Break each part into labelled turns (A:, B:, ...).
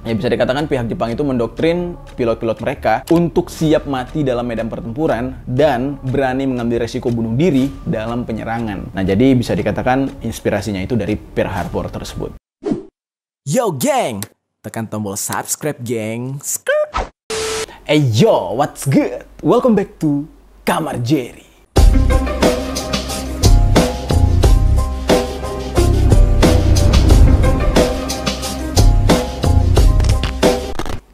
A: Ya bisa dikatakan pihak Jepang itu mendoktrin pilot-pilot mereka untuk siap mati dalam medan pertempuran dan berani mengambil resiko bunuh diri dalam penyerangan. Nah jadi bisa dikatakan inspirasinya itu dari Pearl Harbor tersebut. Yo geng, tekan tombol subscribe geng. Skrr. Hey eh, yo, what's good? Welcome back to Kamar Jerry.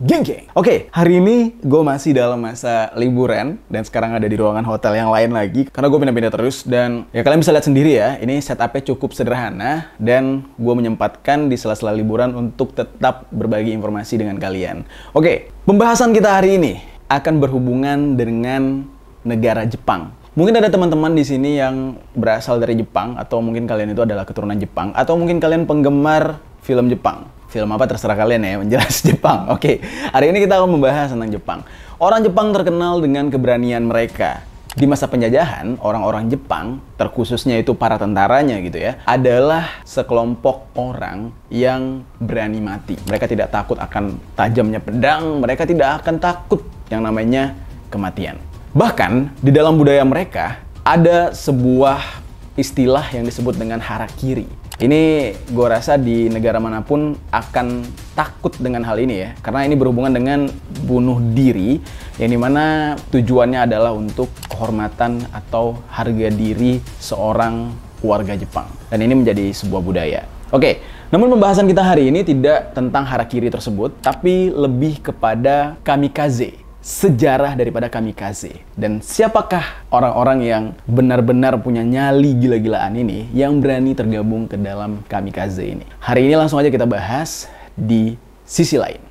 A: Geng Geng. Oke, hari ini gue masih dalam masa liburan dan sekarang ada di ruangan hotel yang lain lagi karena gue pindah-pindah terus dan ya kalian bisa lihat sendiri ya, ini setupnya cukup sederhana dan gue menyempatkan di sela-sela liburan untuk tetap berbagi informasi dengan kalian. Oke, pembahasan kita hari ini akan berhubungan dengan negara Jepang. Mungkin ada teman-teman di sini yang berasal dari Jepang atau mungkin kalian itu adalah keturunan Jepang atau mungkin kalian penggemar film Jepang film apa terserah kalian ya, menjelaskan Jepang. Oke, hari ini kita akan membahas tentang Jepang. Orang Jepang terkenal dengan keberanian mereka. Di masa penjajahan, orang-orang Jepang, terkhususnya itu para tentaranya gitu ya, adalah sekelompok orang yang berani mati. Mereka tidak takut akan tajamnya pedang, mereka tidak akan takut yang namanya kematian. Bahkan di dalam budaya mereka ada sebuah istilah yang disebut dengan harakiri ini gue rasa di negara manapun akan takut dengan hal ini ya karena ini berhubungan dengan bunuh diri yang dimana tujuannya adalah untuk kehormatan atau harga diri seorang warga Jepang dan ini menjadi sebuah budaya Oke, namun pembahasan kita hari ini tidak tentang harakiri tersebut, tapi lebih kepada kamikaze sejarah daripada kamikaze. Dan siapakah orang-orang yang benar-benar punya nyali gila-gilaan ini yang berani tergabung ke dalam kamikaze ini. Hari ini langsung aja kita bahas di sisi lain.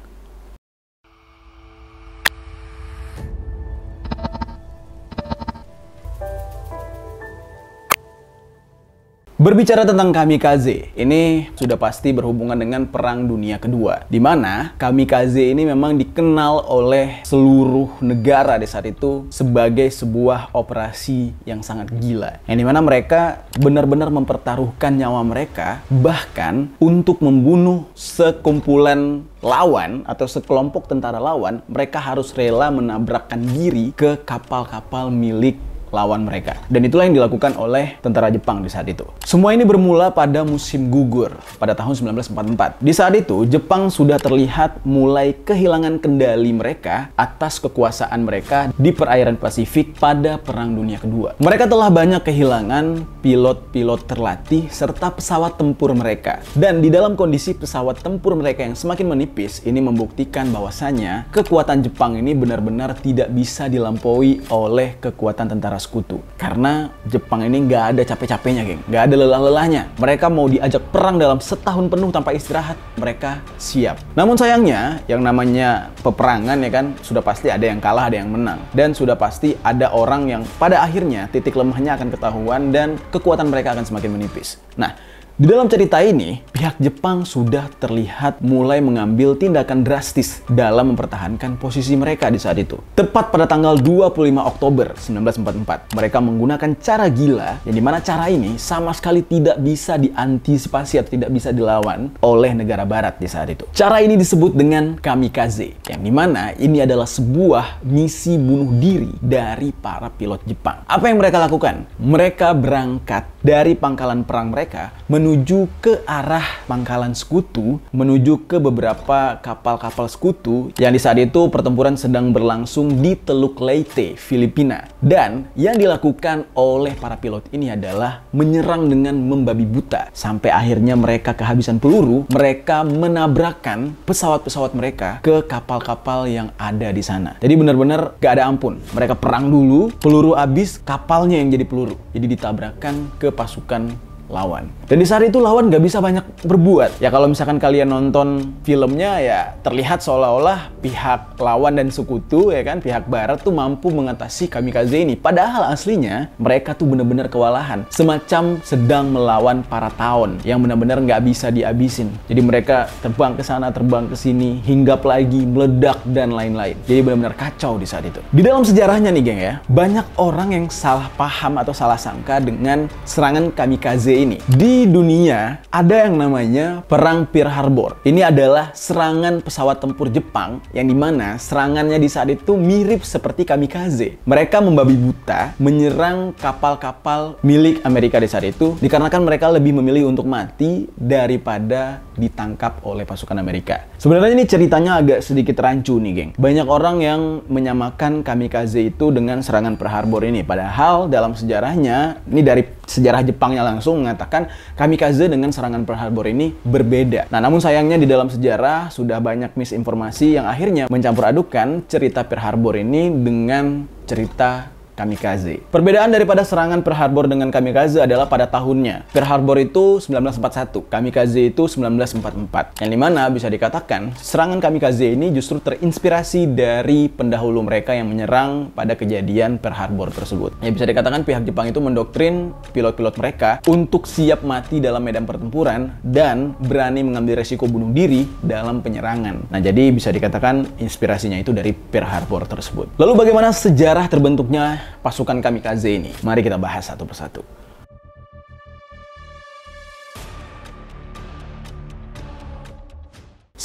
A: Berbicara tentang kamikaze, ini sudah pasti berhubungan dengan Perang Dunia Kedua, di mana kamikaze ini memang dikenal oleh seluruh negara di saat itu sebagai sebuah operasi yang sangat gila. Yang dimana mereka benar-benar mempertaruhkan nyawa mereka, bahkan untuk membunuh sekumpulan lawan atau sekelompok tentara lawan, mereka harus rela menabrakkan diri ke kapal-kapal milik lawan mereka. Dan itulah yang dilakukan oleh tentara Jepang di saat itu. Semua ini bermula pada musim gugur pada tahun 1944. Di saat itu, Jepang sudah terlihat mulai kehilangan kendali mereka atas kekuasaan mereka di perairan Pasifik pada Perang Dunia Kedua. Mereka telah banyak kehilangan pilot-pilot terlatih serta pesawat tempur mereka. Dan di dalam kondisi pesawat tempur mereka yang semakin menipis, ini membuktikan bahwasannya kekuatan Jepang ini benar-benar tidak bisa dilampaui oleh kekuatan tentara sekutu. Karena Jepang ini nggak ada capek-capeknya, geng. Nggak ada lelah-lelahnya. Mereka mau diajak perang dalam setahun penuh tanpa istirahat. Mereka siap. Namun sayangnya, yang namanya peperangan ya kan, sudah pasti ada yang kalah, ada yang menang. Dan sudah pasti ada orang yang pada akhirnya titik lemahnya akan ketahuan dan kekuatan mereka akan semakin menipis. Nah, di dalam cerita ini, pihak Jepang sudah terlihat mulai mengambil tindakan drastis dalam mempertahankan posisi mereka di saat itu. Tepat pada tanggal 25 Oktober 1944, mereka menggunakan cara gila yang dimana cara ini sama sekali tidak bisa diantisipasi atau tidak bisa dilawan oleh negara barat di saat itu. Cara ini disebut dengan kamikaze, yang dimana ini adalah sebuah misi bunuh diri dari para pilot Jepang. Apa yang mereka lakukan? Mereka berangkat dari pangkalan perang mereka menuju ke arah pangkalan sekutu, menuju ke beberapa kapal-kapal sekutu yang di saat itu pertempuran sedang berlangsung di Teluk Leyte, Filipina. Dan yang dilakukan oleh para pilot ini adalah menyerang dengan membabi buta. Sampai akhirnya mereka kehabisan peluru, mereka menabrakan pesawat-pesawat mereka ke kapal-kapal yang ada di sana. Jadi benar-benar gak ada ampun. Mereka perang dulu, peluru habis, kapalnya yang jadi peluru. Jadi ditabrakan ke pasukan lawan. Dan di saat itu lawan gak bisa banyak berbuat. Ya kalau misalkan kalian nonton filmnya ya terlihat seolah-olah pihak lawan dan sekutu ya kan pihak barat tuh mampu mengatasi kamikaze ini. Padahal aslinya mereka tuh bener-bener kewalahan. Semacam sedang melawan para tahun yang bener-bener gak bisa dihabisin. Jadi mereka terbang ke sana, terbang ke sini, hinggap lagi, meledak dan lain-lain. Jadi bener-bener kacau di saat itu. Di dalam sejarahnya nih geng ya, banyak orang yang salah paham atau salah sangka dengan serangan kamikaze ini. Di dunia ada yang namanya Perang Pearl Harbor. Ini adalah serangan pesawat tempur Jepang yang dimana serangannya di saat itu mirip seperti kamikaze. Mereka membabi buta menyerang kapal-kapal milik Amerika di saat itu dikarenakan mereka lebih memilih untuk mati daripada ditangkap oleh pasukan Amerika. Sebenarnya ini ceritanya agak sedikit rancu nih geng. Banyak orang yang menyamakan kamikaze itu dengan serangan Pearl Harbor ini. Padahal dalam sejarahnya, ini dari sejarah Jepangnya langsung mengatakan kamikaze dengan serangan Pearl Harbor ini berbeda. Nah, namun sayangnya di dalam sejarah sudah banyak misinformasi yang akhirnya mencampur adukan cerita Pearl Harbor ini dengan cerita kamikaze. Perbedaan daripada serangan Pearl Harbor dengan kamikaze adalah pada tahunnya. Pearl Harbor itu 1941, kamikaze itu 1944. Yang dimana bisa dikatakan serangan kamikaze ini justru terinspirasi dari pendahulu mereka yang menyerang pada kejadian Pearl Harbor tersebut. Ya bisa dikatakan pihak Jepang itu mendoktrin pilot-pilot mereka untuk siap mati dalam medan pertempuran dan berani mengambil resiko bunuh diri dalam penyerangan. Nah jadi bisa dikatakan inspirasinya itu dari Pearl Harbor tersebut. Lalu bagaimana sejarah terbentuknya pasukan kamikaze ini. Mari kita bahas satu persatu.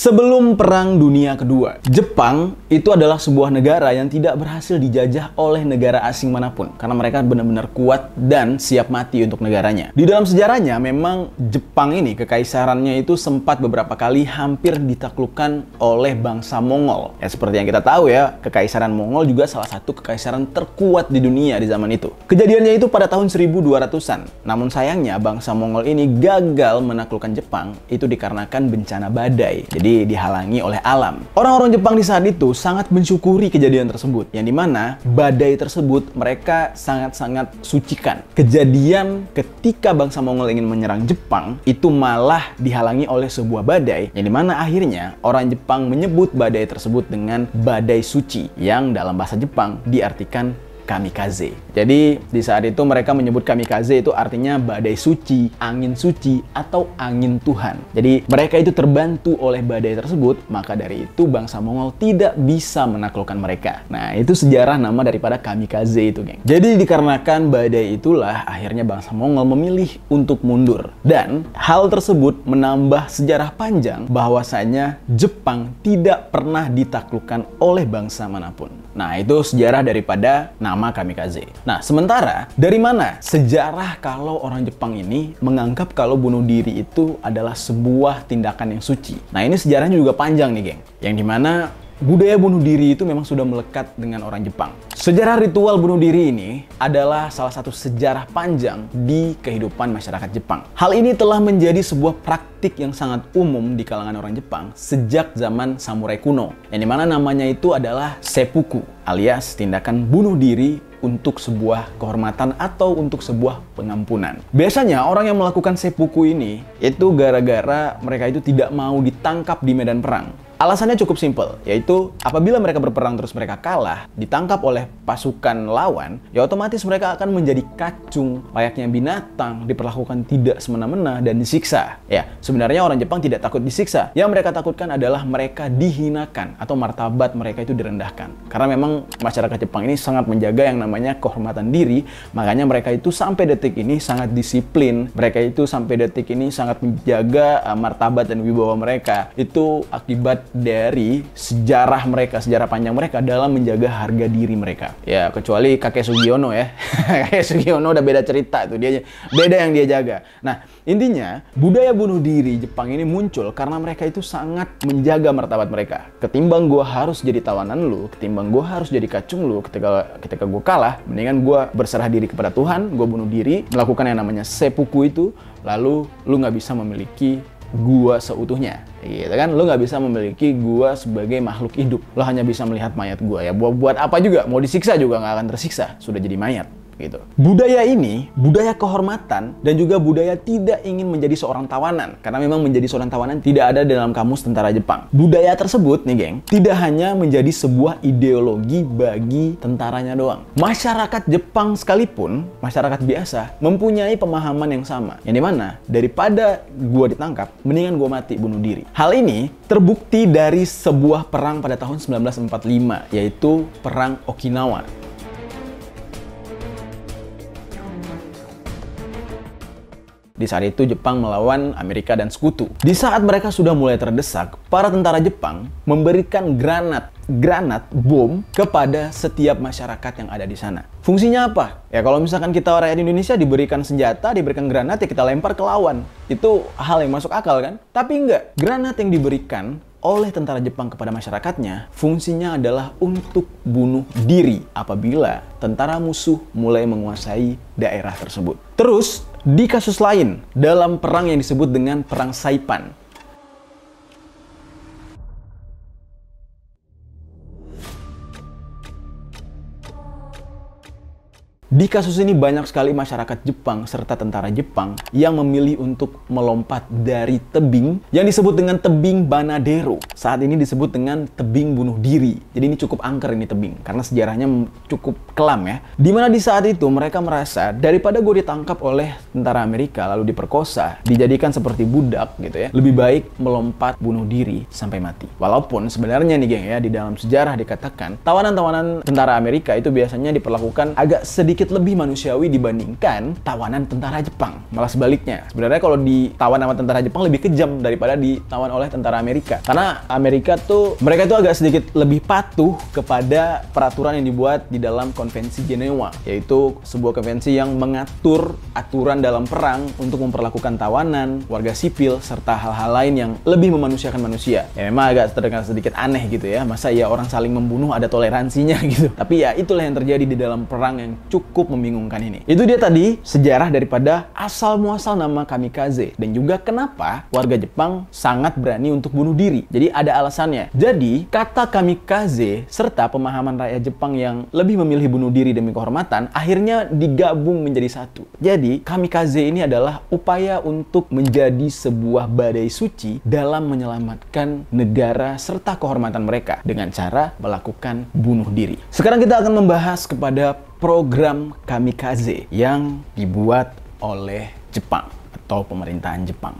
A: Sebelum Perang Dunia Kedua, Jepang itu adalah sebuah negara yang tidak berhasil dijajah oleh negara asing manapun karena mereka benar-benar kuat dan siap mati untuk negaranya. Di dalam sejarahnya memang Jepang ini kekaisarannya itu sempat beberapa kali hampir ditaklukkan oleh bangsa Mongol. Ya seperti yang kita tahu ya, kekaisaran Mongol juga salah satu kekaisaran terkuat di dunia di zaman itu. Kejadiannya itu pada tahun 1200-an. Namun sayangnya bangsa Mongol ini gagal menaklukkan Jepang itu dikarenakan bencana badai. Jadi jadi dihalangi oleh alam. Orang-orang Jepang di saat itu sangat mensyukuri kejadian tersebut, yang dimana badai tersebut mereka sangat-sangat sucikan. Kejadian ketika bangsa Mongol ingin menyerang Jepang itu malah dihalangi oleh sebuah badai, yang dimana akhirnya orang Jepang menyebut badai tersebut dengan badai suci, yang dalam bahasa Jepang diartikan kamikaze. Jadi di saat itu mereka menyebut kamikaze itu artinya badai suci, angin suci, atau angin Tuhan. Jadi mereka itu terbantu oleh badai tersebut, maka dari itu bangsa Mongol tidak bisa menaklukkan mereka. Nah itu sejarah nama daripada kamikaze itu geng. Jadi dikarenakan badai itulah akhirnya bangsa Mongol memilih untuk mundur. Dan hal tersebut menambah sejarah panjang bahwasanya Jepang tidak pernah ditaklukkan oleh bangsa manapun. Nah, itu sejarah daripada nama kamikaze. Nah, sementara dari mana sejarah kalau orang Jepang ini menganggap kalau bunuh diri itu adalah sebuah tindakan yang suci? Nah, ini sejarahnya juga panjang nih, geng. Yang dimana Budaya bunuh diri itu memang sudah melekat dengan orang Jepang. Sejarah ritual bunuh diri ini adalah salah satu sejarah panjang di kehidupan masyarakat Jepang. Hal ini telah menjadi sebuah praktik yang sangat umum di kalangan orang Jepang sejak zaman samurai kuno, yang dimana namanya itu adalah seppuku, alias tindakan bunuh diri untuk sebuah kehormatan atau untuk sebuah pengampunan. Biasanya orang yang melakukan seppuku ini itu gara-gara mereka itu tidak mau ditangkap di medan perang Alasannya cukup simpel, yaitu apabila mereka berperang terus mereka kalah, ditangkap oleh pasukan lawan, ya otomatis mereka akan menjadi kacung, layaknya binatang, diperlakukan tidak semena-mena, dan disiksa. Ya, sebenarnya orang Jepang tidak takut disiksa. Yang mereka takutkan adalah mereka dihinakan, atau martabat mereka itu direndahkan. Karena memang masyarakat Jepang ini sangat menjaga yang namanya kehormatan diri, makanya mereka itu sampai detik ini sangat disiplin, mereka itu sampai detik ini sangat menjaga eh, martabat dan wibawa mereka. Itu akibat dari sejarah mereka, sejarah panjang mereka dalam menjaga harga diri mereka. Ya, kecuali kakek Sugiono ya. kakek Sugiono udah beda cerita tuh, dia beda yang dia jaga. Nah, intinya budaya bunuh diri Jepang ini muncul karena mereka itu sangat menjaga martabat mereka. Ketimbang gua harus jadi tawanan lu, ketimbang gua harus jadi kacung lu ketika ketika gua kalah, mendingan gua berserah diri kepada Tuhan, gua bunuh diri, melakukan yang namanya sepuku itu, lalu lu nggak bisa memiliki gua seutuhnya gitu kan lo nggak bisa memiliki gua sebagai makhluk hidup lo hanya bisa melihat mayat gua ya buat buat apa juga mau disiksa juga nggak akan tersiksa sudah jadi mayat gitu. Budaya ini, budaya kehormatan dan juga budaya tidak ingin menjadi seorang tawanan karena memang menjadi seorang tawanan tidak ada dalam kamus tentara Jepang. Budaya tersebut nih geng, tidak hanya menjadi sebuah ideologi bagi tentaranya doang. Masyarakat Jepang sekalipun, masyarakat biasa mempunyai pemahaman yang sama. Yang dimana daripada gua ditangkap, mendingan gua mati bunuh diri. Hal ini terbukti dari sebuah perang pada tahun 1945 yaitu perang Okinawa. Di saat itu Jepang melawan Amerika dan sekutu. Di saat mereka sudah mulai terdesak, para tentara Jepang memberikan granat granat bom kepada setiap masyarakat yang ada di sana. Fungsinya apa? Ya kalau misalkan kita rakyat Indonesia diberikan senjata, diberikan granat ya kita lempar ke lawan. Itu hal yang masuk akal kan? Tapi enggak. Granat yang diberikan oleh tentara Jepang kepada masyarakatnya, fungsinya adalah untuk bunuh diri apabila tentara musuh mulai menguasai daerah tersebut. Terus, di kasus lain, dalam perang yang disebut dengan Perang Saipan, Di kasus ini banyak sekali masyarakat Jepang serta tentara Jepang yang memilih untuk melompat dari tebing yang disebut dengan tebing Banadero. Saat ini disebut dengan tebing bunuh diri. Jadi ini cukup angker ini tebing karena sejarahnya cukup kelam ya. Dimana di saat itu mereka merasa daripada gue ditangkap oleh tentara Amerika lalu diperkosa, dijadikan seperti budak gitu ya. Lebih baik melompat bunuh diri sampai mati. Walaupun sebenarnya nih geng ya di dalam sejarah dikatakan tawanan-tawanan tentara Amerika itu biasanya diperlakukan agak sedikit sedikit lebih manusiawi dibandingkan tawanan tentara Jepang. Malah sebaliknya. Sebenarnya kalau ditawan sama tentara Jepang lebih kejam daripada ditawan oleh tentara Amerika. Karena Amerika tuh mereka tuh agak sedikit lebih patuh kepada peraturan yang dibuat di dalam konvensi Genewa. yaitu sebuah konvensi yang mengatur aturan dalam perang untuk memperlakukan tawanan, warga sipil, serta hal-hal lain yang lebih memanusiakan manusia. Ya memang agak terdengar sedikit aneh gitu ya. Masa ya orang saling membunuh ada toleransinya gitu. Tapi ya itulah yang terjadi di dalam perang yang cukup cukup membingungkan ini. Itu dia tadi sejarah daripada asal muasal nama kamikaze dan juga kenapa warga Jepang sangat berani untuk bunuh diri. Jadi ada alasannya. Jadi kata kamikaze serta pemahaman rakyat Jepang yang lebih memilih bunuh diri demi kehormatan akhirnya digabung menjadi satu. Jadi kamikaze ini adalah upaya untuk menjadi sebuah badai suci dalam menyelamatkan negara serta kehormatan mereka dengan cara melakukan bunuh diri. Sekarang kita akan membahas kepada program kamikaze yang dibuat oleh Jepang atau pemerintahan Jepang.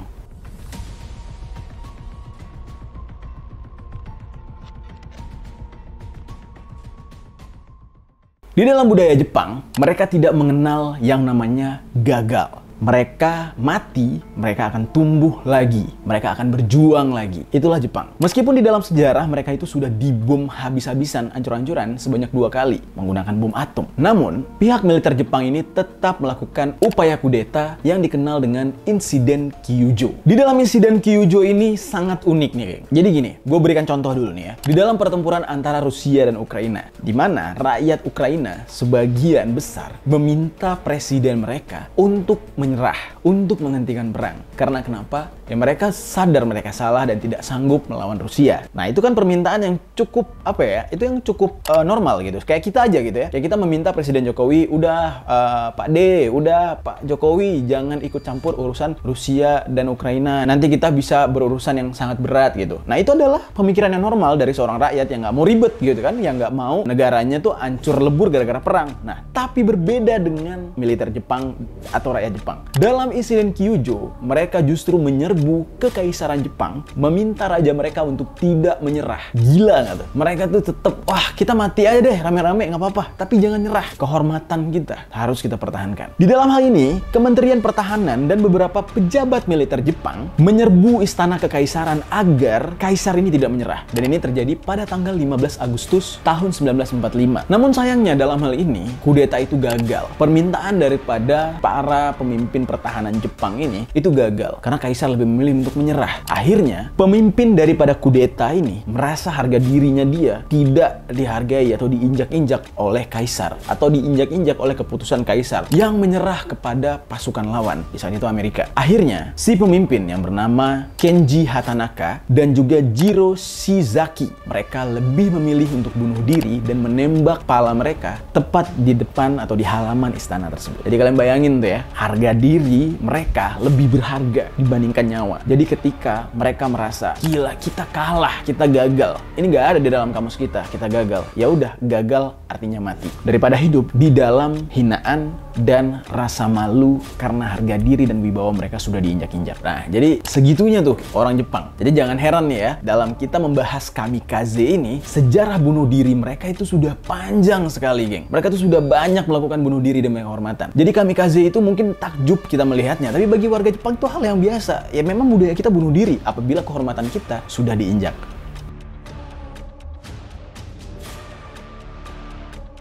A: Di dalam budaya Jepang, mereka tidak mengenal yang namanya gagal mereka mati, mereka akan tumbuh lagi, mereka akan berjuang lagi. Itulah Jepang. Meskipun di dalam sejarah mereka itu sudah dibom habis-habisan ancur-ancuran sebanyak dua kali menggunakan bom atom. Namun, pihak militer Jepang ini tetap melakukan upaya kudeta yang dikenal dengan insiden Kyujo. Di dalam insiden Kyujo ini sangat unik nih, geng. Jadi gini, gue berikan contoh dulu nih ya. Di dalam pertempuran antara Rusia dan Ukraina, di mana rakyat Ukraina sebagian besar meminta presiden mereka untuk men menyerah untuk menghentikan perang. Karena kenapa? Ya mereka sadar mereka salah dan tidak sanggup melawan Rusia. Nah itu kan permintaan yang cukup apa ya? Itu yang cukup uh, normal gitu. Kayak kita aja gitu ya. Kayak kita meminta Presiden Jokowi, udah uh, Pak D, udah Pak Jokowi, jangan ikut campur urusan Rusia dan Ukraina. Nanti kita bisa berurusan yang sangat berat gitu. Nah itu adalah pemikiran yang normal dari seorang rakyat yang nggak mau ribet gitu kan, yang nggak mau negaranya tuh ancur lebur gara-gara perang. Nah tapi berbeda dengan militer Jepang atau rakyat Jepang. Dalam insiden Kyujo, mereka justru menyerbu ke Kaisaran Jepang, meminta raja mereka untuk tidak menyerah. Gila nggak tuh? Mereka tuh tetap, wah kita mati aja deh rame-rame nggak apa-apa, tapi jangan nyerah. Kehormatan kita harus kita pertahankan. Di dalam hal ini, Kementerian Pertahanan dan beberapa pejabat militer Jepang menyerbu istana kekaisaran agar kaisar ini tidak menyerah. Dan ini terjadi pada tanggal 15 Agustus tahun 1945. Namun sayangnya dalam hal ini, kudeta itu gagal. Permintaan daripada para pemimpin pemimpin pertahanan Jepang ini itu gagal karena kaisar lebih memilih untuk menyerah. Akhirnya, pemimpin daripada kudeta ini merasa harga dirinya dia tidak dihargai atau diinjak-injak oleh kaisar atau diinjak-injak oleh keputusan kaisar yang menyerah kepada pasukan lawan, misalnya itu Amerika. Akhirnya, si pemimpin yang bernama Kenji Hatanaka dan juga Jiro Shizaki, mereka lebih memilih untuk bunuh diri dan menembak pala mereka tepat di depan atau di halaman istana tersebut. Jadi kalian bayangin tuh ya, harga diri mereka lebih berharga dibandingkan nyawa. Jadi ketika mereka merasa gila kita kalah, kita gagal. Ini nggak ada di dalam kamus kita, kita gagal. Ya udah, gagal artinya mati. Daripada hidup di dalam hinaan dan rasa malu karena harga diri dan wibawa mereka sudah diinjak-injak. Nah, jadi segitunya tuh orang Jepang. Jadi jangan heran ya, dalam kita membahas kamikaze ini, sejarah bunuh diri mereka itu sudah panjang sekali, geng. Mereka tuh sudah banyak melakukan bunuh diri demi kehormatan. Jadi kamikaze itu mungkin tak takjub kita melihatnya, tapi bagi warga Jepang itu hal yang biasa. Ya memang budaya kita bunuh diri apabila kehormatan kita sudah diinjak.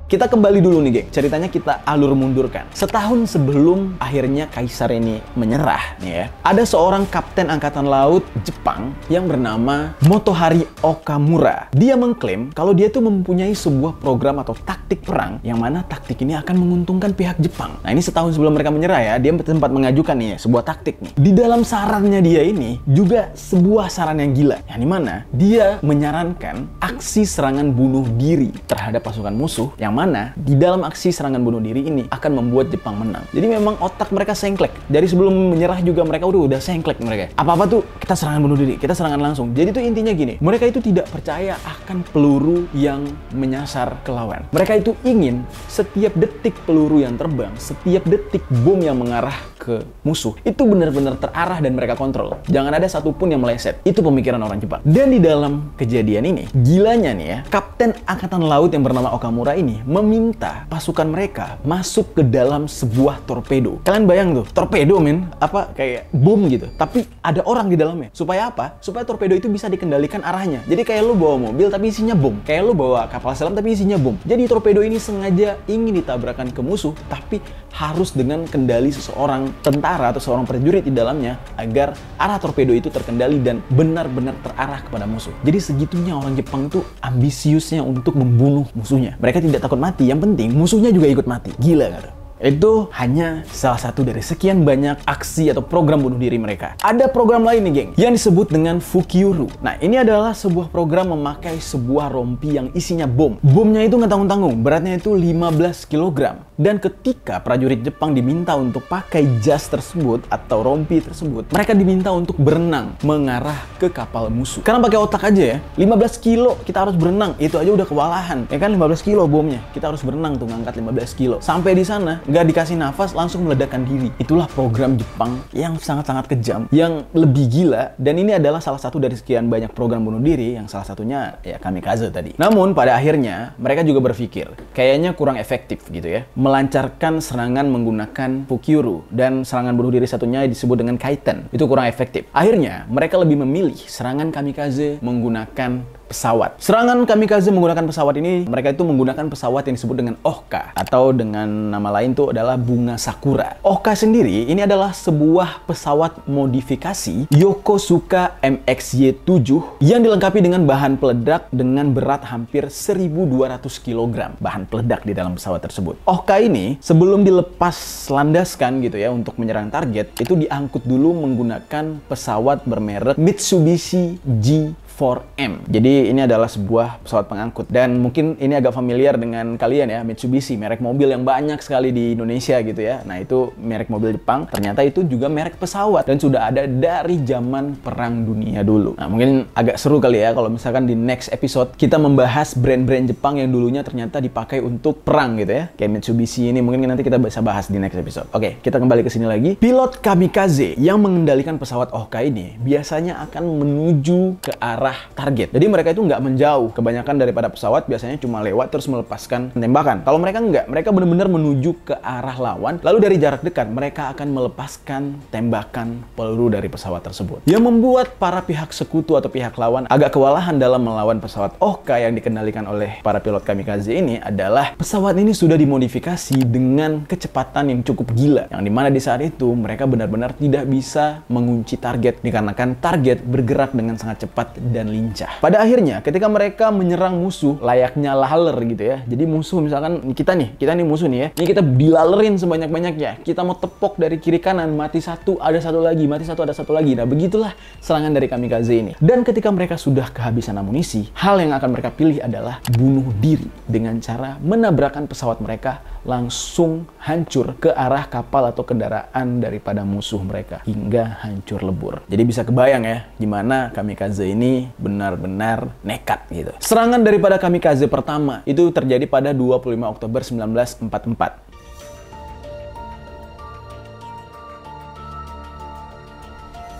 A: Kita kembali dulu nih, geng. Ceritanya kita alur mundurkan. Setahun sebelum akhirnya kaisar ini menyerah, nih ya. Ada seorang kapten angkatan laut Jepang yang bernama Motohari Okamura. Dia mengklaim kalau dia tuh mempunyai sebuah program atau taktik perang yang mana taktik ini akan menguntungkan pihak Jepang. Nah, ini setahun sebelum mereka menyerah ya, dia sempat mengajukan nih ya, sebuah taktik nih. Di dalam sarannya dia ini juga sebuah saran yang gila. Yang nah, dimana dia menyarankan aksi serangan bunuh diri terhadap pasukan musuh yang mana di dalam aksi serangan bunuh diri ini akan membuat Jepang menang. Jadi memang otak mereka sengklek. Dari sebelum menyerah juga mereka udah udah sengklek mereka. Apa-apa tuh kita serangan bunuh diri, kita serangan langsung. Jadi itu intinya gini, mereka itu tidak percaya akan peluru yang menyasar ke lawan. Mereka itu ingin setiap detik peluru yang terbang, setiap detik bom yang mengarah ke musuh itu benar-benar terarah dan mereka kontrol. Jangan ada satupun yang meleset. Itu pemikiran orang Jepang. Dan di dalam kejadian ini, gilanya nih ya, kapten angkatan laut yang bernama Okamura ini meminta pasukan mereka masuk ke dalam sebuah torpedo. Kalian bayang tuh, torpedo men, apa kayak bom gitu. Tapi ada orang di dalamnya. Supaya apa? Supaya torpedo itu bisa dikendalikan arahnya. Jadi kayak lu bawa mobil tapi isinya bom. Kayak lu bawa kapal selam tapi isinya bom. Jadi torpedo ini sengaja ingin ditabrakan ke musuh tapi harus dengan kendali seseorang tentara atau seorang prajurit di dalamnya agar arah torpedo itu terkendali dan benar-benar terarah kepada musuh. Jadi segitunya orang Jepang itu ambisiusnya untuk membunuh musuhnya. Mereka tidak takut mati, yang penting musuhnya juga ikut mati. Gila tuh? Itu hanya salah satu dari sekian banyak aksi atau program bunuh diri mereka. Ada program lain nih, geng, yang disebut dengan Fukyuru. Nah, ini adalah sebuah program memakai sebuah rompi yang isinya bom. Bomnya itu nggak tanggung-tanggung, beratnya itu 15 kg. Dan ketika prajurit Jepang diminta untuk pakai jas tersebut atau rompi tersebut, mereka diminta untuk berenang mengarah ke kapal musuh. Karena pakai otak aja ya, 15 kilo kita harus berenang, itu aja udah kewalahan. Ya kan 15 kilo bomnya, kita harus berenang tuh ngangkat 15 kilo. Sampai di sana, nggak dikasih nafas, langsung meledakkan diri. Itulah program Jepang yang sangat-sangat kejam, yang lebih gila, dan ini adalah salah satu dari sekian banyak program bunuh diri, yang salah satunya ya kamikaze tadi. Namun pada akhirnya, mereka juga berpikir, kayaknya kurang efektif gitu ya melancarkan serangan menggunakan Fukyuru dan serangan bunuh diri satunya disebut dengan Kaiten. Itu kurang efektif. Akhirnya, mereka lebih memilih serangan kamikaze menggunakan pesawat. Serangan kamikaze menggunakan pesawat ini, mereka itu menggunakan pesawat yang disebut dengan Ohka atau dengan nama lain itu adalah bunga sakura. Ohka sendiri ini adalah sebuah pesawat modifikasi Yokosuka MXY-7 yang dilengkapi dengan bahan peledak dengan berat hampir 1200 kg bahan peledak di dalam pesawat tersebut. Ohka ini sebelum dilepas landaskan gitu ya untuk menyerang target itu diangkut dulu menggunakan pesawat bermerek Mitsubishi G 4M. Jadi ini adalah sebuah pesawat pengangkut dan mungkin ini agak familiar dengan kalian ya Mitsubishi, merek mobil yang banyak sekali di Indonesia gitu ya. Nah itu merek mobil Jepang, ternyata itu juga merek pesawat dan sudah ada dari zaman Perang Dunia dulu. Nah mungkin agak seru kali ya kalau misalkan di next episode kita membahas brand-brand Jepang yang dulunya ternyata dipakai untuk perang gitu ya. Kayak Mitsubishi ini mungkin nanti kita bisa bahas di next episode. Oke, kita kembali ke sini lagi. Pilot kamikaze yang mengendalikan pesawat Ohka ini biasanya akan menuju ke arah arah target. Jadi mereka itu nggak menjauh. Kebanyakan daripada pesawat biasanya cuma lewat terus melepaskan tembakan. Kalau mereka nggak, mereka benar-benar menuju ke arah lawan. Lalu dari jarak dekat mereka akan melepaskan tembakan peluru dari pesawat tersebut. Yang membuat para pihak sekutu atau pihak lawan agak kewalahan dalam melawan pesawat Oka yang dikendalikan oleh para pilot kamikaze ini adalah pesawat ini sudah dimodifikasi dengan kecepatan yang cukup gila. Yang dimana di saat itu mereka benar-benar tidak bisa mengunci target dikarenakan target bergerak dengan sangat cepat dan dan lincah. Pada akhirnya, ketika mereka menyerang musuh, layaknya laler gitu ya. Jadi musuh misalkan kita nih, kita nih musuh nih ya. Ini kita dilalerin sebanyak-banyaknya. Kita mau tepok dari kiri kanan, mati satu, ada satu lagi, mati satu, ada satu lagi. Nah, begitulah serangan dari kamikaze ini. Dan ketika mereka sudah kehabisan amunisi, hal yang akan mereka pilih adalah bunuh diri dengan cara menabrakan pesawat mereka langsung hancur ke arah kapal atau kendaraan daripada musuh mereka hingga hancur lebur. Jadi bisa kebayang ya gimana kamikaze ini benar-benar nekat gitu. Serangan daripada kamikaze pertama itu terjadi pada 25 Oktober 1944.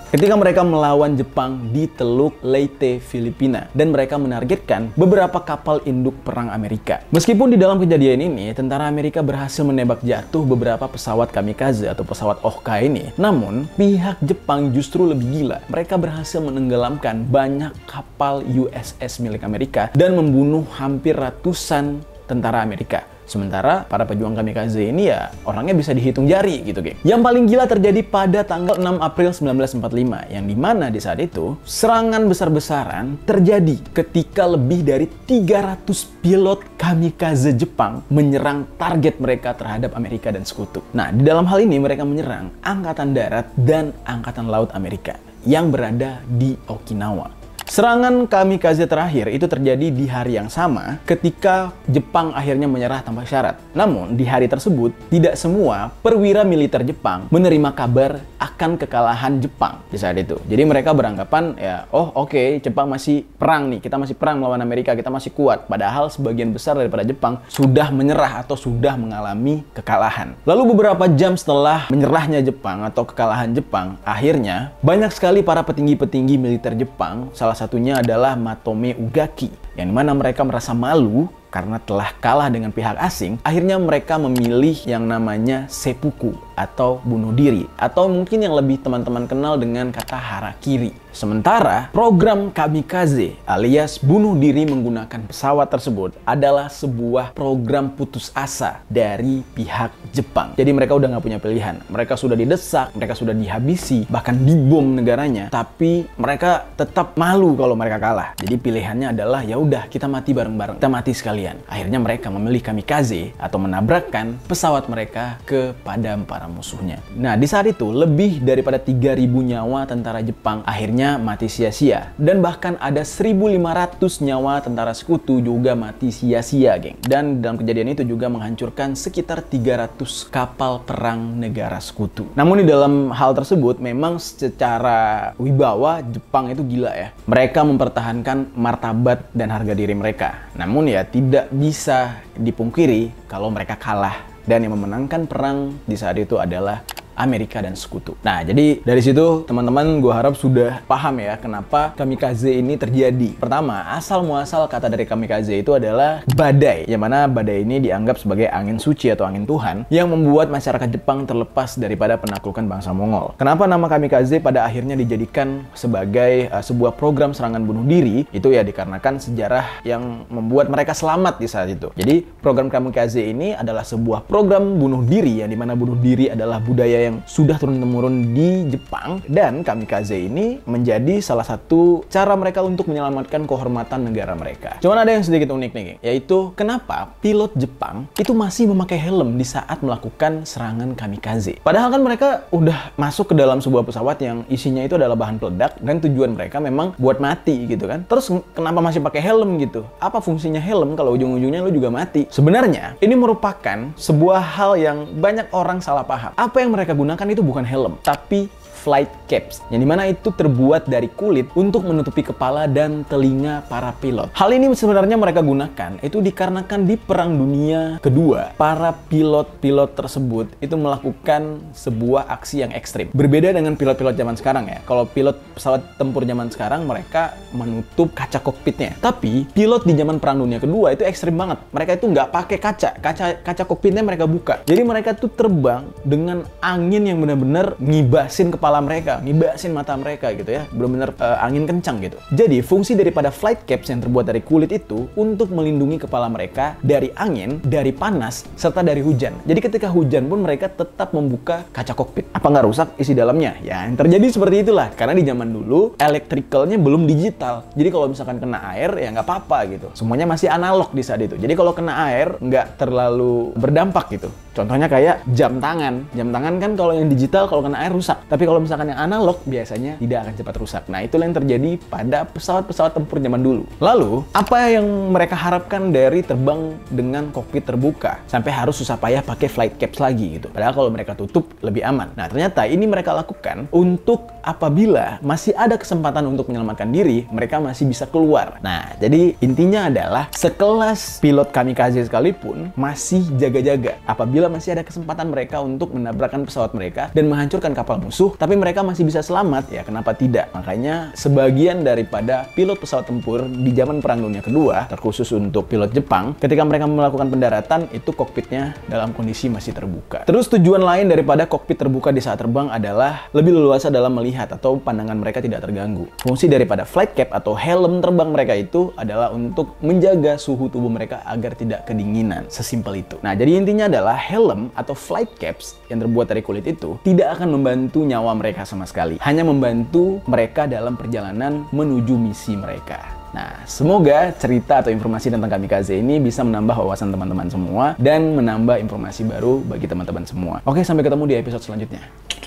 A: ketika mereka melawan Jepang di Teluk Leyte, Filipina. Dan mereka menargetkan beberapa kapal induk perang Amerika. Meskipun di dalam kejadian ini, tentara Amerika berhasil menembak jatuh beberapa pesawat kamikaze atau pesawat Ohka ini. Namun, pihak Jepang justru lebih gila. Mereka berhasil menenggelamkan banyak kapal USS milik Amerika dan membunuh hampir ratusan tentara Amerika. Sementara para pejuang kamikaze ini ya orangnya bisa dihitung jari gitu, geng. Yang paling gila terjadi pada tanggal 6 April 1945 yang dimana di saat itu serangan besar-besaran terjadi ketika lebih dari 300 pilot kamikaze Jepang menyerang target mereka terhadap Amerika dan sekutu. Nah, di dalam hal ini mereka menyerang angkatan darat dan angkatan laut Amerika yang berada di Okinawa. Serangan kamikaze terakhir itu terjadi di hari yang sama ketika Jepang akhirnya menyerah tanpa syarat. Namun, di hari tersebut, tidak semua perwira militer Jepang menerima kabar akan kekalahan Jepang di saat itu. Jadi mereka beranggapan ya, oh oke, okay, Jepang masih perang nih, kita masih perang melawan Amerika, kita masih kuat. Padahal sebagian besar daripada Jepang sudah menyerah atau sudah mengalami kekalahan. Lalu beberapa jam setelah menyerahnya Jepang atau kekalahan Jepang, akhirnya banyak sekali para petinggi-petinggi militer Jepang, salah satunya adalah Matome Ugaki, yang mana mereka merasa malu karena telah kalah dengan pihak asing, akhirnya mereka memilih yang namanya seppuku atau bunuh diri atau mungkin yang lebih teman-teman kenal dengan kata harakiri. Sementara program kamikaze alias bunuh diri menggunakan pesawat tersebut adalah sebuah program putus asa dari pihak Jepang. Jadi mereka udah nggak punya pilihan. Mereka sudah didesak, mereka sudah dihabisi, bahkan dibom negaranya. Tapi mereka tetap malu kalau mereka kalah. Jadi pilihannya adalah ya udah kita mati bareng-bareng, kita mati sekalian. Akhirnya mereka memilih kamikaze atau menabrakkan pesawat mereka kepada para musuhnya. Nah di saat itu lebih daripada 3.000 nyawa tentara Jepang akhirnya nyawanya mati sia-sia. Dan bahkan ada 1.500 nyawa tentara sekutu juga mati sia-sia, geng. Dan dalam kejadian itu juga menghancurkan sekitar 300 kapal perang negara sekutu. Namun di dalam hal tersebut memang secara wibawa Jepang itu gila ya. Mereka mempertahankan martabat dan harga diri mereka. Namun ya tidak bisa dipungkiri kalau mereka kalah. Dan yang memenangkan perang di saat itu adalah Amerika dan sekutu. Nah, jadi dari situ teman-teman gue harap sudah paham ya kenapa kamikaze ini terjadi. Pertama, asal muasal kata dari kamikaze itu adalah badai, yang mana badai ini dianggap sebagai angin suci atau angin Tuhan yang membuat masyarakat Jepang terlepas daripada penaklukan bangsa Mongol. Kenapa nama kamikaze pada akhirnya dijadikan sebagai uh, sebuah program serangan bunuh diri? Itu ya dikarenakan sejarah yang membuat mereka selamat di saat itu. Jadi, program kamikaze ini adalah sebuah program bunuh diri yang dimana bunuh diri adalah budaya yang yang sudah turun-temurun di Jepang dan kamikaze ini menjadi salah satu cara mereka untuk menyelamatkan kehormatan negara mereka. Cuman ada yang sedikit unik nih, yaitu kenapa pilot Jepang itu masih memakai helm di saat melakukan serangan kamikaze. Padahal kan mereka udah masuk ke dalam sebuah pesawat yang isinya itu adalah bahan peledak dan tujuan mereka memang buat mati gitu kan. Terus kenapa masih pakai helm gitu? Apa fungsinya helm kalau ujung-ujungnya lo juga mati? Sebenarnya ini merupakan sebuah hal yang banyak orang salah paham. Apa yang mereka gunakan itu bukan helm, tapi flight caps, yang dimana itu terbuat dari kulit untuk menutupi kepala dan telinga para pilot. Hal ini sebenarnya mereka gunakan itu dikarenakan di Perang Dunia Kedua, para pilot-pilot tersebut itu melakukan sebuah aksi yang ekstrim. Berbeda dengan pilot-pilot zaman sekarang ya, kalau pilot pesawat tempur zaman sekarang mereka menutup kaca kokpitnya. Tapi pilot di zaman Perang Dunia Kedua itu ekstrim banget. Mereka itu nggak pakai kaca, kaca kaca kokpitnya mereka buka. Jadi mereka tuh terbang dengan angin yang benar-benar ngibasin kepala kepala mereka, ngibasin mata mereka gitu ya. belum bener uh, angin kencang gitu. Jadi fungsi daripada flight caps yang terbuat dari kulit itu untuk melindungi kepala mereka dari angin, dari panas, serta dari hujan. Jadi ketika hujan pun mereka tetap membuka kaca kokpit. Apa nggak rusak isi dalamnya? Ya, yang terjadi seperti itulah. Karena di zaman dulu, elektrikalnya belum digital. Jadi kalau misalkan kena air, ya nggak apa-apa gitu. Semuanya masih analog di saat itu. Jadi kalau kena air, nggak terlalu berdampak gitu. Contohnya kayak jam tangan. Jam tangan kan kalau yang digital, kalau kena air rusak. Tapi kalau kalau misalkan yang analog biasanya tidak akan cepat rusak. Nah, itulah yang terjadi pada pesawat-pesawat tempur zaman dulu. Lalu, apa yang mereka harapkan dari terbang dengan kokpit terbuka sampai harus susah payah pakai flight caps lagi gitu. Padahal kalau mereka tutup lebih aman. Nah, ternyata ini mereka lakukan untuk apabila masih ada kesempatan untuk menyelamatkan diri, mereka masih bisa keluar. Nah, jadi intinya adalah sekelas pilot kamikaze sekalipun masih jaga-jaga apabila masih ada kesempatan mereka untuk menabrakkan pesawat mereka dan menghancurkan kapal musuh, tapi mereka masih bisa selamat, ya kenapa tidak? Makanya sebagian daripada pilot pesawat tempur di zaman Perang Dunia Kedua, terkhusus untuk pilot Jepang, ketika mereka melakukan pendaratan, itu kokpitnya dalam kondisi masih terbuka. Terus tujuan lain daripada kokpit terbuka di saat terbang adalah lebih leluasa dalam melihat atau pandangan mereka tidak terganggu. Fungsi daripada flight cap atau helm terbang mereka itu adalah untuk menjaga suhu tubuh mereka agar tidak kedinginan. Sesimpel itu. Nah, jadi intinya adalah helm atau flight caps yang terbuat dari kulit itu tidak akan membantu nyawa mereka sama sekali, hanya membantu mereka dalam perjalanan menuju misi mereka. Nah, semoga cerita atau informasi tentang Kamikaze ini bisa menambah wawasan teman-teman semua dan menambah informasi baru bagi teman-teman semua. Oke, sampai ketemu di episode selanjutnya.